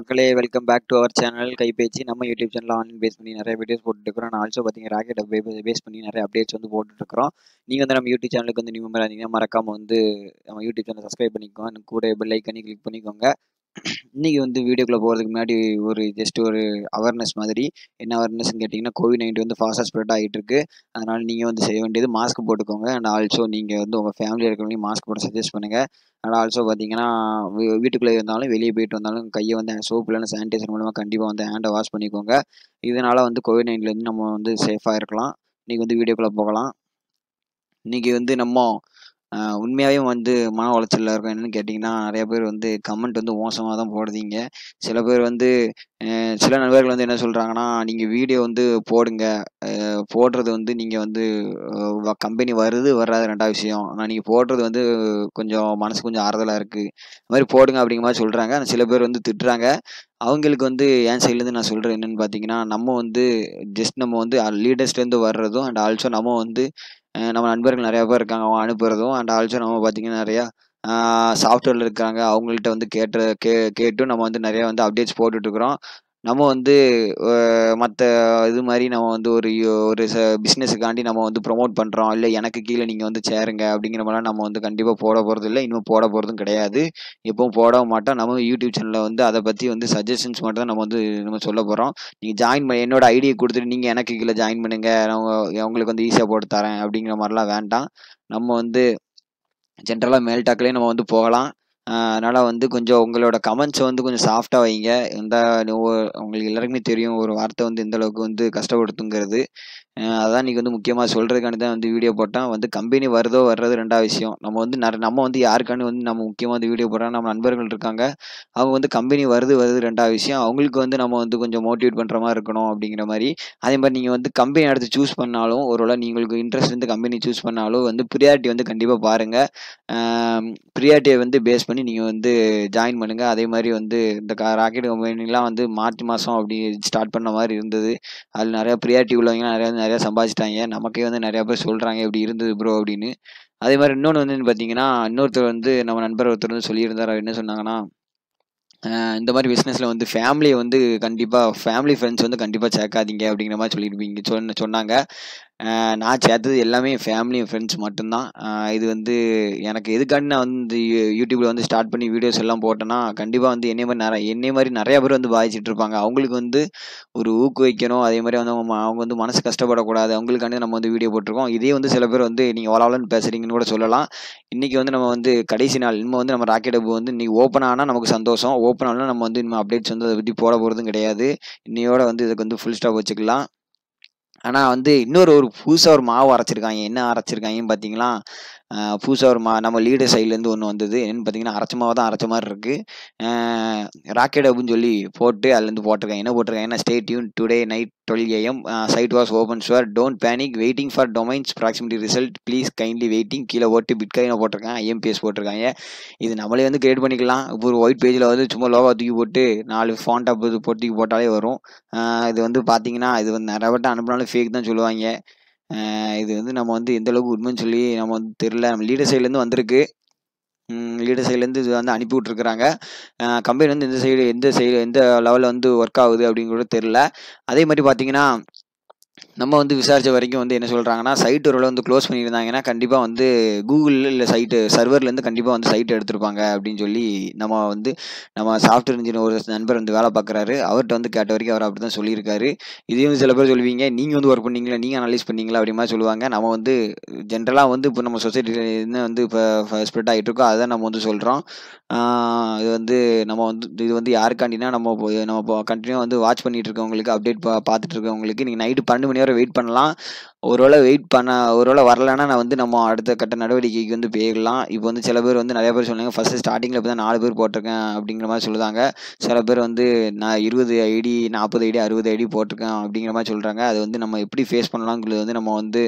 மக்களே welcome back to our channel கைபேசி நம்ம யூடியூப் சேனல் ஆன்லைன் பேஸ் பண்ணி நிறைய வீடியோஸ் போட்டுருக்கோம் நான் ஆல்சோ பார்த்தீங்கன்னா ராக்கெட் பேஸ் பண்ணி நிறைய அப்டேட்ஸ் வந்து போட்டுருக்கிறோம் நீங்கள் வந்து நம்ம யூடியூப் சேனலுக்கு வந்து நியூ மெம்பர் இருந்தீங்கன்னா மறக்காமல் வந்து நம்ம யூடியூப் சேனல் சப்ஸ்கிரைப் பண்ணிக்கோங்க கூட பெல் ஐக்கனி கிளிக் பண்ணிக்கோங்க இன்றைக்கி வந்து வீடியோக்குள்ளே போகிறதுக்கு முன்னாடி ஒரு ஜஸ்ட் ஒரு அவேர்னஸ் மாதிரி என்ன அவேர்னஸ்ன்னு கேட்டிங்கன்னா கோவிட் நைன்டீன் வந்து ஃபாஸ்ட்டாக ஸ்ப்ரெட் ஆகிட்டு இருக்குது அதனால் நீங்கள் வந்து செய்ய வேண்டியது மாஸ்க் போட்டுக்கோங்க அண்ட் ஆல்சோ நீங்கள் வந்து உங்கள் ஃபேமிலியில் இருக்கிறவங்களையும் மாஸ்க் போட சஜஸ்ட் பண்ணுங்கள் அண்ட் ஆல்சோ பார்த்தீங்கன்னா வீட்டுக்குள்ளே இருந்தாலும் வெளியே போயிட்டு வந்தாலும் கையை வந்து சோப்பு இல்லைனா சானிடைசர் மூலமாக கண்டிப்பாக வந்து ஹேண்டை வாஷ் பண்ணிக்கோங்க இதனால் வந்து கோவிட் நைன்லேருந்து நம்ம வந்து சேஃபாக இருக்கலாம் இன்றைக்கி வந்து வீடியோக்குள்ளே போகலாம் இன்றைக்கி வந்து நம்ம உண்மையாகவே வந்து மன உளைச்சல் இருக்கும் என்னென்னு கேட்டிங்கன்னா நிறையா பேர் வந்து கமெண்ட் வந்து மோசமாக தான் போடுறீங்க சில பேர் வந்து சில நண்பர்கள் வந்து என்ன சொல்கிறாங்கன்னா நீங்கள் வீடியோ வந்து போடுங்க போடுறது வந்து நீங்கள் வந்து கம்பெனி வருது வர்றது ரெண்டாவது விஷயம் ஆனால் நீங்கள் போடுறது வந்து கொஞ்சம் மனசு கொஞ்சம் ஆறுதலாக இருக்குது இந்த மாதிரி போடுங்க அப்படிங்கிற மாதிரி சொல்கிறாங்க சில பேர் வந்து திட்டுறாங்க அவங்களுக்கு வந்து என் சைட்லேருந்து நான் சொல்கிறேன் என்னென்னு பார்த்தீங்கன்னா நம்ம வந்து ஜஸ்ட் நம்ம வந்து லீடர்ஸ்லேருந்து வர்றதும் அண்ட் ஆல்சோ நம்ம வந்து நம்ம நண்பர்கள் நிறையா பேர் இருக்காங்க அவங்க அனுப்புகிறதும் அண்ட் ஆல்சோ நம்ம பார்த்திங்கன்னா நிறையா சாஃப்ட்வேரில் இருக்காங்க அவங்கள்ட்ட வந்து கேட்டு கே கேட்டும் நம்ம வந்து நிறையா வந்து அப்டேட்ஸ் போட்டுட்ருக்குறோம் நம்ம வந்து மற்ற இது மாதிரி நம்ம வந்து ஒரு ஒரு ச பிஸ்னஸுக்காண்டி நம்ம வந்து ப்ரொமோட் பண்ணுறோம் இல்லை எனக்கு கீழே நீங்கள் வந்து சேருங்க அப்படிங்கிற மாதிரிலாம் நம்ம வந்து கண்டிப்பாக போட போகிறது இல்லை இன்னும் போட போகிறதும் கிடையாது எப்பவும் போடவும் மாட்டோம் நம்ம யூடியூப் சேனலில் வந்து அதை பற்றி வந்து சஜஷன்ஸ் மட்டும் தான் நம்ம வந்து நம்ம சொல்ல போகிறோம் நீங்கள் ஜாயின் பண்ணி என்னோட ஐடியை கொடுத்துட்டு நீங்கள் எனக்கு கீழே ஜாயின் பண்ணுங்கள் அவங்க அவங்களுக்கு வந்து ஈஸியாக போட்டு தரேன் அப்படிங்கிற மாதிரிலாம் வேண்டாம் நம்ம வந்து ஜென்ரலாக மேல் நம்ம வந்து போகலாம் அதனால் வந்து கொஞ்சம் உங்களோட கமெண்ட்ஸை வந்து கொஞ்சம் சாஃப்டாக வைங்க எந்த உங்களுக்கு எல்லாருக்குமே தெரியும் ஒரு வார்த்தை வந்து எந்த அளவுக்கு வந்து கஷ்டப்படுத்துங்கிறது அதான் இன்றைக்கி வந்து முக்கியமாக சொல்கிறதுக்காண்டி தான் வந்து வீடியோ போட்டால் வந்து கம்பெனி வருதோ வர்றது ரெண்டாவது விஷயம் நம்ம வந்து நம்ம வந்து யாருக்கானு வந்து நம்ம முக்கியமாக வந்து வீடியோ போடுறோம் நம்ம நண்பர்கள் இருக்காங்க அவங்க வந்து கம்பெனி வருது வருது ரெண்டாவது விஷயம் அவங்களுக்கு வந்து நம்ம வந்து கொஞ்சம் மோட்டிவேட் பண்ணுற மாதிரி இருக்கணும் அப்படிங்கிற மாதிரி அதே மாதிரி நீங்கள் வந்து கம்பெனி அடுத்து சூஸ் பண்ணாலும் ஒருவேளை நீங்களுக்கு இன்ட்ரெஸ்ட் வந்து கம்பெனி சூஸ் பண்ணாலும் வந்து ப்ரியாரிட்டி வந்து கண்டிப்பாக பாருங்கள் ப்ரியாரிட்டியை வந்து பேஸ் பண்ணி நீங்கள் வந்து ஜாயின் பண்ணுங்கள் அதே மாதிரி வந்து இந்த ராக்கெட் கம்பெனிலாம் வந்து மார்ச் மாதம் அப்படி ஸ்டார்ட் பண்ண மாதிரி இருந்தது அதில் நிறையா ப்ரியாரிட்டி உள்ளவங்கலாம் நிறையா நிறையா சம்பாதிச்சிட்டாங்க நமக்கே வந்து நிறையா பேர் சொல்கிறாங்க இப்படி இருந்தது ப்ரோ அப்படின்னு அதே மாதிரி இன்னொன்று வந்து பார்த்தீங்கன்னா இன்னொருத்தர் வந்து நம்ம நண்பர் ஒருத்தர் வந்து சொல்லியிருந்தார் என்ன சொன்னாங்கன்னா இந்த மாதிரி பிஸ்னஸில் வந்து ஃபேமிலியை வந்து கண்டிப்பாக ஃபேமிலி ஃப்ரெண்ட்ஸ் வந்து கண்டிப்பாக சேர்க்காதீங்க அப்படிங்கிற மாதிரி சொல்லியிருப்பீங்க சொன்ன சொன்னாங்க நான் சேர்த்தது எல்லாமே ஃபேமிலியும் ஃப்ரெண்ட்ஸ் மட்டும்தான் இது வந்து எனக்கு எதுக்காண்டி நான் வந்து யூடியூப்பில் வந்து ஸ்டார்ட் பண்ணி வீடியோஸ் எல்லாம் போட்டேன்னா கண்டிப்பாக வந்து என்னை மாதிரி நிறைய என்னை மாதிரி நிறையா பேர் வந்து பாதிச்சுட்டு இருப்பாங்க அவங்களுக்கு வந்து ஒரு ஊக்குவிக்கணும் அதே மாதிரி வந்து அவங்க அவங்க வந்து மனசு கஷ்டப்படக்கூடாது அவங்களுக்காண்டி நம்ம வந்து வீடியோ போட்டிருக்கோம் இதே வந்து சில பேர் வந்து நீங்கள் ஓலாவலன்னு பேசுகிறீங்கன்னு கூட சொல்லலாம் இன்றைக்கி வந்து நம்ம வந்து கடைசி நாள் இன்னும் வந்து நம்ம ராக்கெட் அப் வந்து இன்றைக்கி ஓப்பன் ஆனால் நமக்கு சந்தோஷம் ஓப்பன் ஆனால் நம்ம வந்து இன்னும் அப்டேட்ஸ் வந்து அதை பற்றி போட போகிறதும் கிடையாது இன்னையோட வந்து இதுக்கு வந்து ஃபுல் ஸ்டாப் வச்சுக்கலாம் ஆனால் வந்து இன்னொரு ஒரு புதுசாக ஒரு மாவு அரைச்சிருக்காங்க என்ன அரைச்சிருக்காங்கன்னு பார்த்தீங்களா புதுசாக ஒரு மா நம்ம லீடர் சைட்லேருந்து ஒன்று வந்தது என்னென்னு பார்த்தீங்கன்னா அரைச்சமாக தான் அரைச்ச மாதிரி இருக்குது ராக்கெட் அப்படின்னு சொல்லி போட்டு அதுலேருந்து போட்டிருக்காங்க என்ன போட்டிருக்காங்க ஏன்னா stay tune today night twelve AM site was open sure don't panic waiting for domains proximity result please kindly waiting கீழே ஓட்டு பிட்காயினை போட்டிருக்காங்க ஐஎம்பிஎஸ் போட்டிருக்காங்க இது நம்மளே வந்து கிரியேட் பண்ணிக்கலாம் இப்போ ஒரு ஒயிட் பேஜில் வந்து சும்மா லோகா தூக்கி போட்டு நாலு ஃபாண்ட் அப் போட்டு போட்டாலே வரும் இது வந்து பார்த்தீங்கன்னா இது வந்து நிறைய வட்டம் அனுப்பினாலும் ஃபேக் தான் சொல்லுவாங்க இது வந்து நம்ம வந்து எந்த அளவுக்கு உண்மைன்னு சொல்லி நம்ம வந்து தெரில நம்ம லீடர் சைட்லேருந்து வந்திருக்கு லீடர் சைட்லேருந்து இது வந்து அனுப்பி விட்ருக்குறாங்க கம்பெனி வந்து எந்த சைடு எந்த சைடு எந்த லெவலில் வந்து ஒர்க் ஆகுது அப்படிங்கிறது தெரில அதே மாதிரி பார்த்தீங்கன்னா நம்ம வந்து விசாரித்த வரைக்கும் வந்து என்ன சொல்கிறாங்கன்னா சைட் ஒருவேளை வந்து க்ளோஸ் பண்ணியிருந்தாங்கன்னா கண்டிப்பாக வந்து கூகுளில் இல்லை சைட்டு சர்வர்லேருந்து கண்டிப்பாக வந்து சைட் எடுத்திருப்பாங்க அப்படின்னு சொல்லி நம்ம வந்து நம்ம சாஃப்ட்வேர் இன்ஜினியர் ஒரு நண்பர் வந்து வேலை பார்க்குறாரு அவர்கிட்ட வந்து கேட்ட வரைக்கும் அவர் அப்படி தான் சொல்லியிருக்காரு இதையும் சில பேர் சொல்லுவீங்க நீங்கள் வந்து ஒர்க் பண்ணீங்களா நீங்கள் அனலைஸ் பண்ணீங்களா அப்படி மாதிரி சொல்லுவாங்க நம்ம வந்து ஜென்ரலாக வந்து இப்போ நம்ம சொசைட்டியில் என்ன வந்து இப்போ ஸ்ப்ரெட் ஆகிட்டு இருக்கோ அதை நம்ம வந்து சொல்கிறோம் இது வந்து நம்ம வந்து இது வந்து யாருக்காண்டினா நம்ம நம்ம கண்டினியூ வந்து வாட்ச் பண்ணிகிட்டு இருக்கவங்களுக்கு அப்டேட் பா பார்த்துட்டு இருக்கவங்களுக்கு நீங்கள் நைட்டு பன்னெண்டு மணி வரை வெயிட் பண்ணலாம் ஒருவேளை வெயிட் பண்ண ஒருவேளை வரலன்னா நான் வந்து நம்ம அடுத்த கட்ட நடவடிக்கைக்கு வந்து போயிடலாம் இப்போ வந்து சில பேர் வந்து நிறைய பேர் சொல்லுங்கள் ஃபஸ்ட்டு ஸ்டார்டிங்கில் இப்போ தான் நாலு பேர் போட்டிருக்கேன் அப்படிங்கிற மாதிரி சொல்லுதாங்க சில பேர் வந்து நான் இருபது ஐடி நாற்பது ஐடி அறுபது ஐடி போட்டிருக்கேன் அப்படிங்கிற மாதிரி சொல்கிறாங்க அது வந்து நம்ம எப்படி ஃபேஸ் பண்ணலாம்ங்கிறது வந்து நம்ம வந்து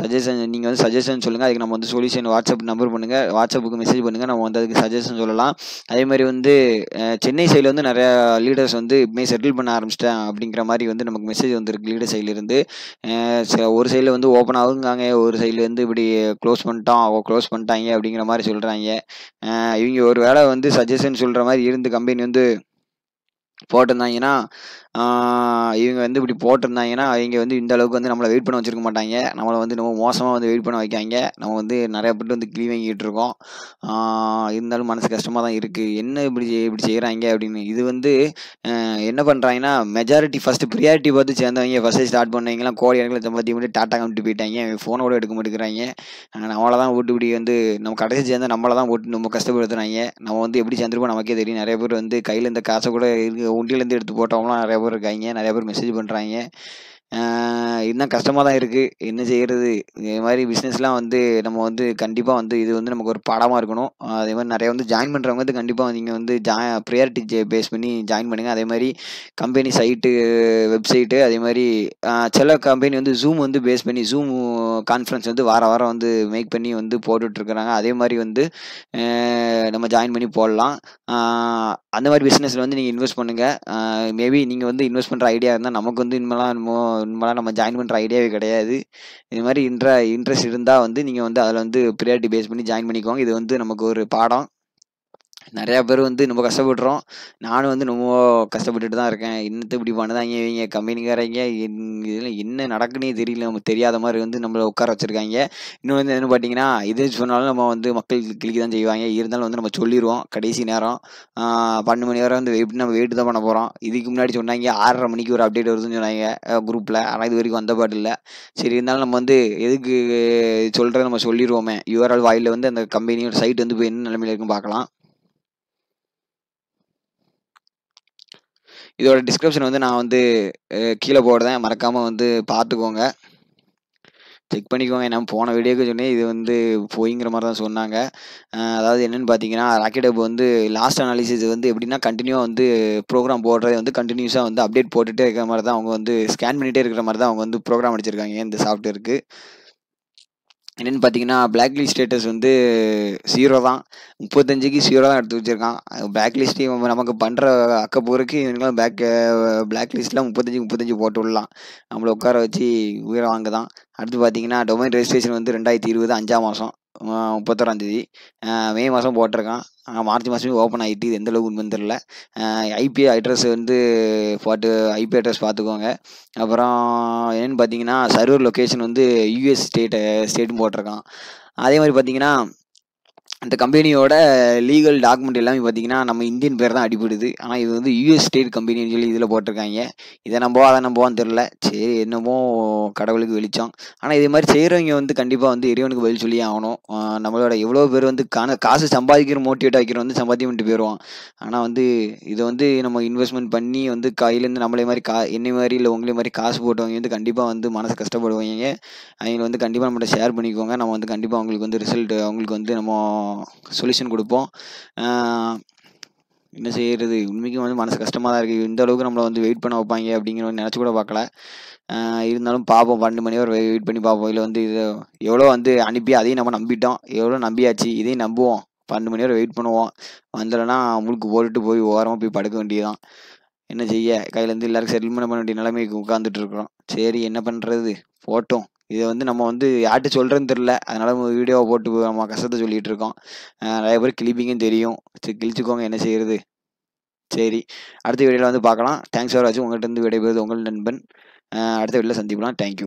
சஜஷன் நீங்கள் வந்து சஜஷன் சொல்லுங்கள் அதுக்கு நம்ம வந்து சொல்யூஷன் வாட்ஸ்அப் நம்பர் பண்ணுங்கள் வாட்ஸ்அப்புக்கு மெசேஜ் பண்ணுங்கள் நம்ம வந்து அதுக்கு சஜஷன் சொல்லலாம் அதே மாதிரி வந்து சென்னை சைடில் வந்து நிறையா லீடர்ஸ் வந்து இப்போ செட்டில் பண்ண ஆரம்பிச்சிட்டேன் அப்படிங்கிற மாதிரி வந்து நமக்கு மெசேஜ் வந்துருக்கு லீடர் சைட்லேருந்து ஒரு சைடு சைடில் வந்து ஓப்பன் ஆகுங்காங்க ஒரு சைடில் வந்து இப்படி க்ளோஸ் பண்ணிட்டோம் க்ளோஸ் பண்ணிட்டாங்க அப்படிங்கிற மாதிரி சொல்கிறாங்க இவங்க ஒரு வேளை வந்து சஜஷன் சொல்கிற மாதிரி இருந்து கம்பெனி வந்து போட்டிருந்தாங்கன்னா இவங்க வந்து இப்படி போட்டிருந்தாங்கன்னா அவங்க வந்து இந்த அளவுக்கு வந்து நம்மளை வெயிட் பண்ண வச்சுருக்க மாட்டாங்க நம்மளை வந்து ரொம்ப மோசமாக வந்து வெயிட் பண்ண வைக்காங்க நம்ம வந்து நிறையா பேர் வந்து கிளி வாங்கிட்டு இருக்கோம் இருந்தாலும் மனசு கஷ்டமாக தான் இருக்குது என்ன இப்படி இப்படி செய்கிறாங்க அப்படின்னு இது வந்து என்ன பண்ணுறாங்கன்னா மெஜாரிட்டி ஃபஸ்ட்டு ப்ரியாரிட்டி பார்த்து சேர்ந்தவங்க ஃபஸ்ட்டு ஸ்டார்ட் பண்ணவங்களாம் கோடி இடங்களை தம்பி மட்டும் டாட்டா கம்பிட்டு போயிட்டாங்க ஃபோனோட எடுக்க மாட்டேங்கிறாங்க நம்மளை தான் ஓட்டு இப்படி வந்து நம்ம கடைசி சேர்ந்து நம்மளை தான் ஓட்டு ரொம்ப கஷ்டப்படுத்துகிறாங்க நம்ம வந்து எப்படி சேர்ந்துருப்போம் நமக்கே தெரியும் நிறைய பேர் வந்து கையில் இந்த காசை கூட இருக்குது ஒண்டியிலேருந்து எடுத்து போட்டவங்களாம் நிறைய பேர் பேர் இருக்காங்க நிறைய பேர் மெசேஜ் பண்ணுறாங்க இன்னும் கஷ்டமாக தான் இருக்குது என்ன செய்கிறது இதே மாதிரி பிஸ்னஸ்லாம் வந்து நம்ம வந்து கண்டிப்பாக வந்து இது வந்து நமக்கு ஒரு படமாக இருக்கணும் அதே மாதிரி நிறைய வந்து ஜாயின் பண்ணுறவங்க வந்து கண்டிப்பாக நீங்கள் வந்து ஜா ப்ரியாரிட்டி பேஸ் பண்ணி ஜாயின் பண்ணுங்கள் அதே மாதிரி கம்பெனி சைட்டு வெப்சைட்டு அதே மாதிரி சில கம்பெனி வந்து ஜூம் வந்து பேஸ் பண்ணி ஜூம் கான்ஃபரன்ஸ் வந்து வார வாரம் வந்து மேக் பண்ணி வந்து போட்டுட்ருக்குறாங்க அதே மாதிரி வந்து நம்ம ஜாயின் பண்ணி போடலாம் அந்த மாதிரி பிஸ்னஸில் வந்து நீங்கள் இன்வெஸ்ட் பண்ணுங்கள் மேபி நீங்கள் வந்து இன்வெஸ்ட் பண்ணுற ஐடியா இருந்தால் நமக்கு வந்து இனிமேலாம் உண்மைலாம் நம்ம ஜாயின் பண்ணுற ஐடியாவே கிடையாது இது மாதிரி இன்ட்ர இன்ட்ரெஸ்ட் இருந்தால் வந்து நீங்கள் வந்து அதில் வந்து ப்ரியாரிட்டி பேஸ் பண்ணி ஜாயின் பண்ணிக்கோங்க இது வந்து நமக்கு ஒரு பாடம் நிறையா பேர் வந்து ரொம்ப கஷ்டப்படுறோம் நானும் வந்து ரொம்ப கஷ்டப்பட்டுட்டு தான் இருக்கேன் இன்னத்து இப்படி பண்ணுதாங்க இவங்க கம்பெனிக்காரங்க இதில் என்ன நடக்குன்னே தெரியல நமக்கு தெரியாத மாதிரி வந்து நம்மளை உட்கார வச்சுருக்காங்க இன்னும் வந்து என்ன பார்த்தீங்கன்னா இது சொன்னாலும் நம்ம வந்து மக்கள் கிளிக்கு தான் செய்வாங்க இருந்தாலும் வந்து நம்ம சொல்லிடுவோம் கடைசி நேரம் பன்னெண்டு மணி வரை வந்து எப்படி நம்ம வெயிட் தான் பண்ண போகிறோம் இதுக்கு முன்னாடி சொன்னாங்க ஆறரை மணிக்கு ஒரு அப்டேட் வருதுன்னு சொன்னாங்க குரூப்பில் ஆனால் இது வரைக்கும் வந்த பாட்டு இல்லை சரி இருந்தாலும் நம்ம வந்து எதுக்கு சொல்கிறத நம்ம சொல்லிடுவோமே யுவரால் வாயில் வந்து அந்த கம்பெனியோட சைட் வந்து போய் என்ன நிலைமையில் இருக்குன்னு பார்க்கலாம் இதோட டிஸ்கிரிப்ஷன் வந்து நான் வந்து கீழே போடுறேன் மறக்காமல் வந்து பார்த்துக்கோங்க செக் பண்ணிக்கோங்க நான் போன வீடியோக்கு சொன்னேன் இது வந்து போய்ங்கிற மாதிரி தான் சொன்னாங்க அதாவது என்னென்னு பார்த்தீங்கன்னா ராக்கெட் அப் வந்து லாஸ்ட் அனாலிசிஸ் வந்து எப்படின்னா கண்டினியூவாக வந்து ப்ரோக்ராம் போடுறது வந்து கண்டினியூஸாக வந்து அப்டேட் போட்டுகிட்டே இருக்கிற மாதிரி தான் அவங்க வந்து ஸ்கேன் பண்ணிகிட்டே இருக்கிற மாதிரி தான் அவங்க வந்து ப்ரோக்ராம் அடிச்சிருக்காங்க இந்த சாஃப்ட்வேருக்கு என்னென்னு பார்த்தீங்கன்னா பிளாக் லிஸ்ட் ஸ்டேட்டஸ் வந்து ஜீரோ தான் முப்பத்தஞ்சுக்கு ஜீரோ தான் எடுத்து வச்சுருக்கான் பிளாக் லிஸ்ட்டையும் நமக்கு பண்ணுற அக்கப்பூருக்கு இவனுக்குலாம் பேக் பிளாக் லிஸ்ட்டில் முப்பத்தஞ்சு முப்பத்தஞ்சு போட்டு விடலாம் நம்மளை உட்கார வச்சு உயிரை வாங்க தான் அடுத்து பார்த்தீங்கன்னா டொமைன் ரெஜிஸ்ட்ரேஷன் வந்து ரெண்டாயிரத்தி இருபது அஞ்சாம் மாதம் தேதி மே மாதம் போட்டிருக்கான் மார்ச் மாதமே ஓப்பன் ஆகிட்டு இது எந்தளவுக்கு உண்மை தெரில ஐபி அட்ரஸ் வந்து பாட்டு ஐபி அட்ரஸ் பார்த்துக்கோங்க அப்புறம் என்னென்னு பார்த்தீங்கன்னா சர்வர் லொக்கேஷன் வந்து யூஎஸ் ஸ்டேட்டு ஸ்டேட்டும் போட்டிருக்கான் அதே மாதிரி பார்த்தீங்கன்னா அந்த கம்பெனியோட லீகல் டாக்குமெண்ட் எல்லாமே பார்த்தீங்கன்னா நம்ம இந்தியன் பேர் தான் அடிபடுது ஆனால் இது வந்து யூஎஸ் ஸ்டேட் கம்பெனின்னு சொல்லி இதில் போட்டிருக்காங்க இதை நம்போ அதை நம்போவான்னு தெரில சரி என்னமோ கடவுளுக்கு வெளிச்சம் ஆனால் இதே மாதிரி செய்கிறவங்க வந்து கண்டிப்பாக வந்து இறைவனுக்கு பதில் சொல்லி ஆகணும் நம்மளோட எவ்வளோ பேர் வந்து காண காசு சம்பாதிக்கிற மோட்டிவேட் ஆக்கிற வந்து சம்பாத்தியம் பண்ணிட்டு போயிடுவான் ஆனால் வந்து இதை வந்து நம்ம இன்வெஸ்ட்மெண்ட் பண்ணி வந்து கையிலேருந்து நம்மளே மாதிரி கா என்ன மாதிரி இல்லை உங்களே மாதிரி காசு போட்டவங்க வந்து கண்டிப்பாக வந்து மனசு கஷ்டப்படுவாங்க அவங்க வந்து கண்டிப்பாக நம்மகிட்ட ஷேர் பண்ணிக்கோங்க நம்ம வந்து கண்டிப்பாக அவங்களுக்கு வந்து ரிசல்ட் அவங்களுக்கு வந்து நம்ம சொல்யூஷன் கொடுப்போம் என்ன செய்கிறது உண்மைக்கும் வந்து மனசு கஷ்டமாக தான் இருக்குது இந்த அளவுக்கு நம்மளை வந்து வெயிட் பண்ண வைப்பாங்க அப்படிங்கிற நினச்சி கூட பார்க்கல இருந்தாலும் பார்ப்போம் பன்னெண்டு மணி வரை வெயிட் பண்ணி பார்ப்போம் இல்லை வந்து இது எவ்வளோ வந்து அனுப்பி அதையும் நம்ம நம்பிட்டோம் எவ்வளோ நம்பியாச்சு இதையும் நம்புவோம் பன்னெண்டு மணி வரை வெயிட் பண்ணுவோம் வந்துடனா முழுக்கு போட்டுட்டு போய் ஓரமாக போய் படுக்க வேண்டியதான் என்ன செய்ய கையிலேருந்து எல்லாருக்கும் செட்டில்மெண்ட் பண்ண வேண்டிய நிலைமைக்கு உட்காந்துட்டு இருக்கிறோம் சரி என்ன பண்ணுறது போட்டோம் இதை வந்து நம்ம வந்து யார்கிட்ட சொல்கிறேன்னு தெரில அதனால் நம்ம வீடியோவை போட்டு நம்ம கஷ்டத்தை சொல்லிகிட்டு இருக்கோம் நிறைய பேர் கிளிப்பிங்கும் தெரியும் சரி கிழிச்சுக்கோங்க என்ன செய்கிறது சரி அடுத்த வீடியோவில் வந்து பார்க்கலாம் தேங்க்ஸ் ஃபார் வாட்சிங் உங்கள்கிட்ட இருந்து விடைபெறுவது உங்கள் நண்பன் அடுத்த வீட்டில் சந்திப்பலாம் தேங்க்யூ